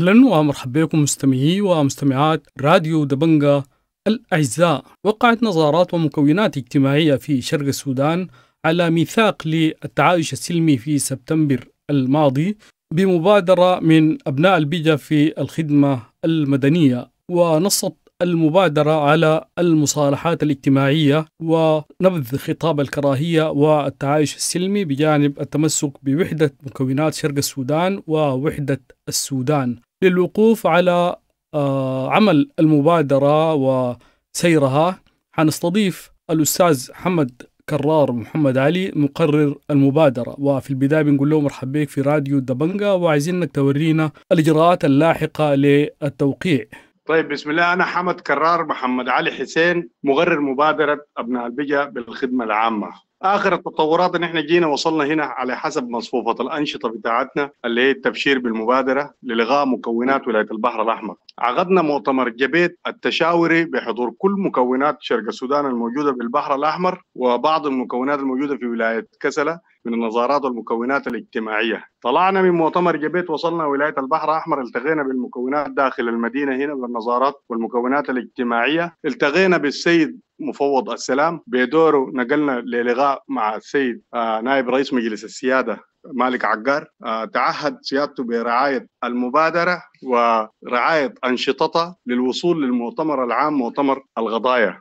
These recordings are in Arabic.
أهلا ومرحبا بكم مستمعي ومستمعات راديو دبنجة الأعزاء وقعت نظارات ومكونات اجتماعية في شرق السودان على ميثاق للتعايش السلمي في سبتمبر الماضي بمبادرة من أبناء البيجا في الخدمة المدنية ونصت المبادرة على المصالحات الاجتماعية ونبذ خطاب الكراهية والتعايش السلمي بجانب التمسك بوحدة مكونات شرق السودان ووحدة السودان للوقوف على آه، عمل المبادرة وسيرها حنستضيف الأستاذ محمد كرار محمد علي مقرر المبادرة وفي البداية بنقول له مرحبا بك في راديو دبنجة وعايزينك تورينا الإجراءات اللاحقة للتوقيع طيب بسم الله أنا حمد كرار محمد علي حسين مقرر مبادرة أبناء البجا بالخدمة العامة اخر التطورات ان احنا جينا وصلنا هنا على حسب مصفوفه الانشطه بتاعتنا اللي هي التبشير بالمبادره للغاء مكونات ولايه البحر الاحمر. عقدنا مؤتمر جبيت التشاوري بحضور كل مكونات شرق السودان الموجوده بالبحر الاحمر وبعض المكونات الموجوده في ولايه كسله من النظارات والمكونات الاجتماعيه. طلعنا من مؤتمر جبيت وصلنا ولايه البحر الاحمر التقينا بالمكونات داخل المدينه هنا بالنظارات والمكونات الاجتماعيه، التقينا بالسيد مفوض السلام بدوره نقلنا للقاء مع السيد آه، نائب رئيس مجلس السياده مالك عقار آه، تعهد سيادته برعاية المبادرة ورعاية أنشطتها للوصول للمؤتمر العام مؤتمر القضايا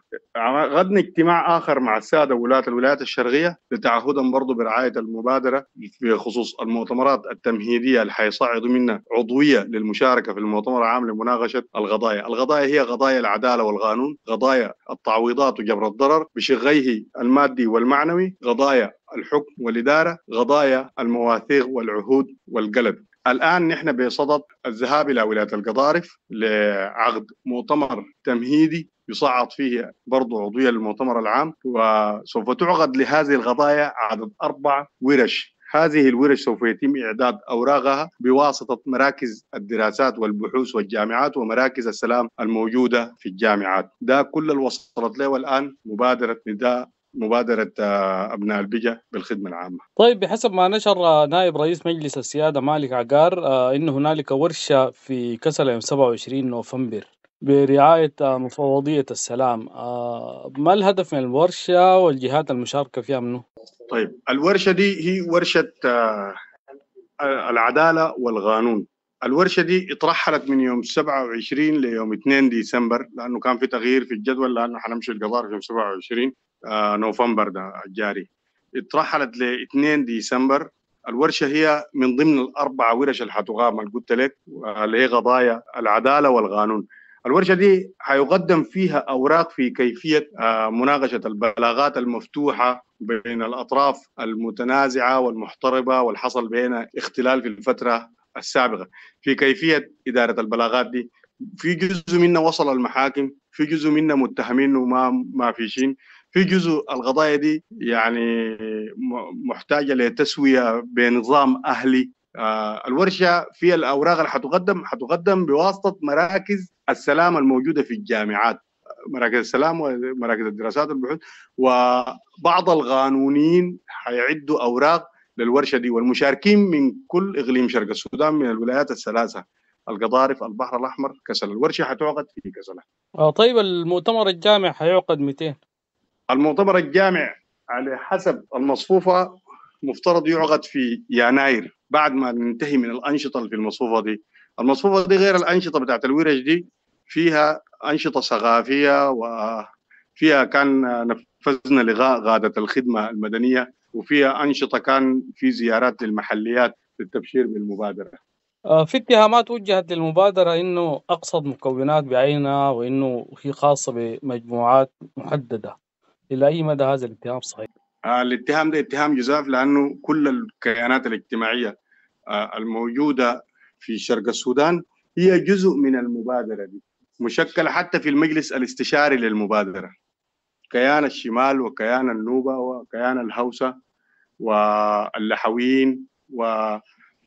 غدنا اجتماع آخر مع السادة ولاة الولايات الشرقية لتعهدهم برضو برعاية المبادرة بخصوص المؤتمرات التمهيدية اللي حيصعدوا منها عضوية للمشاركة في المؤتمر العام لمناقشة القضايا القضايا هي قضايا العدالة والقانون قضايا التعويضات وجبر الضرر بشغيه المادي والمعنوي قضايا الحكم والإدارة قضايا المواثيق والعهود والقلب الآن نحن بصدد الذهاب إلى ولاية القضارف لعقد مؤتمر تمهيدي يصعد فيه برضو عضوية للمؤتمر العام وسوف تعقد لهذه القضايا عدد أربع ورش هذه الورش سوف يتم إعداد أوراقها بواسطة مراكز الدراسات والبحوث والجامعات ومراكز السلام الموجودة في الجامعات ده كل اللي وصلت له والآن مبادرة نداء مبادره آه، ابناء البجا بالخدمه العامه. طيب بحسب ما نشر آه، نائب رئيس مجلس السياده مالك عقار آه، ان هنالك ورشه في كسل يوم 27 نوفمبر برعايه مفوضيه السلام ما الهدف من الورشه والجهات المشاركه فيها منه؟ طيب الورشه دي هي ورشه العداله والقانون الورشه دي اترحلت من يوم 27 ليوم 2 ديسمبر لانه كان في تغيير في الجدول لانه حنمشي القضاء في يوم 27 آه، نوفمبر ده الجاري اترحلت ل 2 ديسمبر الورشه هي من ضمن الاربع ورش اللي حتقام اللي قلت لك اللي هي قضايا العداله والقانون الورشه دي حيقدم فيها اوراق في كيفيه آه، مناقشه البلاغات المفتوحه بين الاطراف المتنازعه والمحتربه والحصل بين اختلال في الفتره السابقه في كيفيه اداره البلاغات دي في جزء منا وصل المحاكم في جزء منا متهمين وما ما فيشين في جزء القضايا دي يعني محتاجه لتسويه بنظام اهلي آه، الورشه في الاوراق اللي حتقدم حتقدم بواسطه مراكز السلام الموجوده في الجامعات مراكز السلام ومراكز الدراسات والبحوث وبعض القانونيين حيعدوا اوراق للورشه دي والمشاركين من كل اقليم شرق السودان من الولايات الثلاثه القضارف البحر الاحمر كسل الورشه حتعقد في كسله آه طيب المؤتمر الجامع حيعقد 200 المؤتمر الجامع على حسب المصفوفة مفترض يعقد في يناير بعد ما ننتهي من الأنشطة اللي في المصفوفة دي المصفوفة دي غير الأنشطة بتاعت الورش دي فيها أنشطة ثقافية وفيها كان نفذنا لغاء غادة الخدمة المدنية وفيها أنشطة كان في زيارات للمحليات للتبشير بالمبادرة آه، في اتهامات وجهت للمبادرة أنه أقصد مكونات بعينها وأنه هي خاصة بمجموعات محددة الى اي مدى هذا الاتهام صحيح؟ آه، الاتهام ده اتهام جزاف لانه كل الكيانات الاجتماعيه آه، الموجوده في شرق السودان هي جزء من المبادره دي مشكله حتى في المجلس الاستشاري للمبادره كيان الشمال وكيان النوبه وكيان الهوسه واللحويين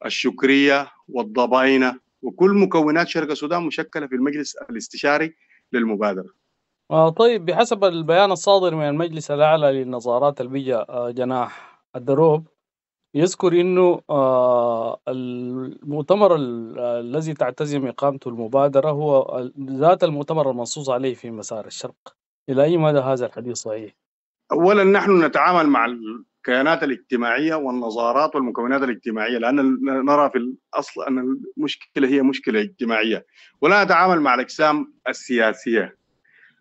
والشكريه والضباينه وكل مكونات شرق السودان مشكله في المجلس الاستشاري للمبادره آه، طيب بحسب البيان الصادر من المجلس الأعلى للنظارات البيجا آه، جناح الدروب يذكر انه آه، المؤتمر الذي تعتزم اقامته المبادره هو ذات المؤتمر المنصوص عليه في مسار الشرق الى اي مدى هذا الحديث صحيح؟ اولا نحن نتعامل مع الكيانات الاجتماعيه والنظارات والمكونات الاجتماعيه لان نرى في الاصل ان المشكله هي مشكله اجتماعيه ولا نتعامل مع الاجسام السياسيه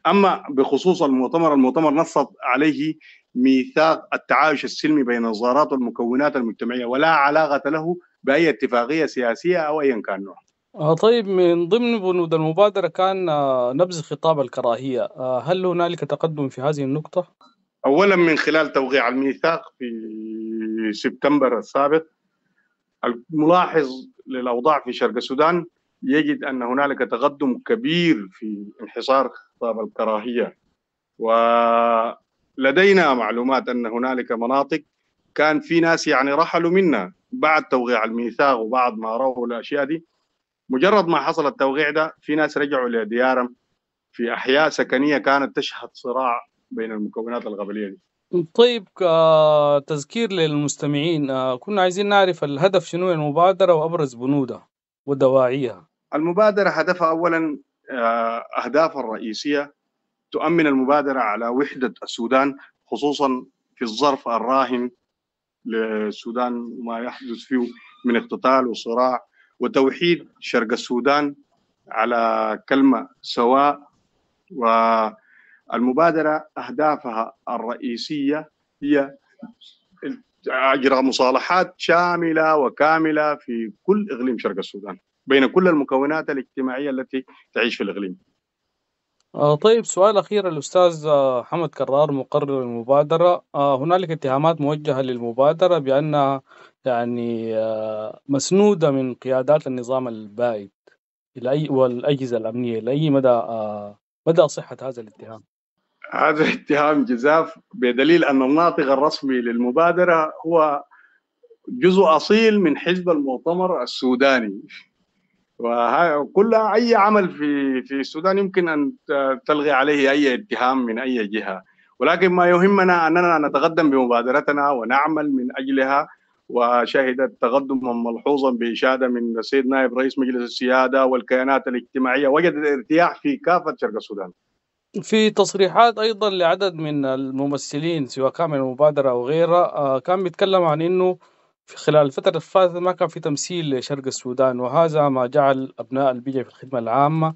اما بخصوص المؤتمر المؤتمر نصت عليه ميثاق التعايش السلمي بين الزارات والمكونات المجتمعيه ولا علاقه له باي اتفاقيه سياسيه او ايا كان نوع آه، طيب من ضمن بنود المبادرة كان آه، نبذ خطاب الكراهية آه، هل هنالك تقدم في هذه النقطة؟ أولا من خلال توقيع الميثاق في سبتمبر السابق الملاحظ للأوضاع في شرق السودان يجد أن هنالك تقدم كبير في انحصار مصاب الكراهيه ولدينا معلومات ان هنالك مناطق كان في ناس يعني رحلوا منا بعد توقيع الميثاق وبعد ما راوا الاشياء دي مجرد ما حصل التوقيع ده في ناس رجعوا لديارهم في احياء سكنيه كانت تشهد صراع بين المكونات القبليه دي طيب تذكير للمستمعين آه، كنا عايزين نعرف الهدف شنو المبادره وابرز بنودها ودواعيها المبادره هدفها اولا آه، أهدافها الرئيسية تؤمن المبادرة على وحدة السودان خصوصا في الظرف الراهن للسودان وما يحدث فيه من اقتتال وصراع وتوحيد شرق السودان على كلمة سواء والمبادرة أهدافها الرئيسية هي إجراء مصالحات شاملة وكاملة في كل إقليم شرق السودان بين كل المكونات الاجتماعيه التي تعيش في الاقليم. آه، طيب سؤال أخير الأستاذ آه، حمد كرار مقرر المبادرة آه، هنالك اتهامات موجهة للمبادرة بأنها يعني مسنودة من قيادات النظام البائد إلى أي والأجهزة الأمنية إلى أي مدى مدى صحة هذا الاتهام؟ هذا اتهام جزاف بدليل أن الناطق الرسمي للمبادرة هو جزء أصيل من حزب المؤتمر السوداني وكل اي عمل في في السودان يمكن ان تلغي عليه اي اتهام من اي جهه ولكن ما يهمنا اننا نتقدم بمبادرتنا ونعمل من اجلها وشهدت تقدما ملحوظا بإشادة من السيد نائب رئيس مجلس السيادة والكيانات الاجتماعية وجدت الارتياح في كافة شرق السودان في تصريحات أيضا لعدد من الممثلين سواء كان من المبادرة أو غيرها آه، كان بيتكلم عن أنه في خلال الفترة الفائتة ما كان في تمثيل لشرق السودان وهذا ما جعل أبناء البيجة في الخدمة العامة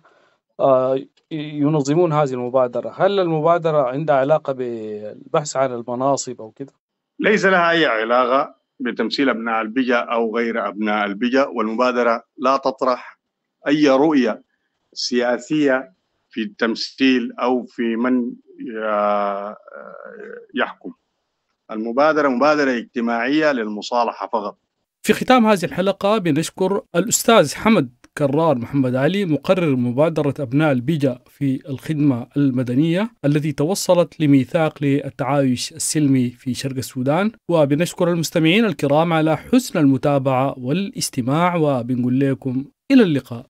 آه، ينظمون هذه المبادرة هل المبادرة عندها علاقة بالبحث عن المناصب أو كده؟ ليس لها أي علاقة بتمثيل أبناء البيجة أو غير أبناء البيجة والمبادرة لا تطرح أي رؤية سياسية في التمثيل أو في من آه، آه، يحكم المبادرة مبادرة اجتماعية للمصالحة فقط في ختام هذه الحلقة بنشكر الأستاذ حمد كرار محمد علي مقرر مبادرة أبناء البيجا في الخدمة المدنية التي توصلت لميثاق للتعايش السلمي في شرق السودان وبنشكر المستمعين الكرام على حسن المتابعة والاستماع وبنقول لكم إلى اللقاء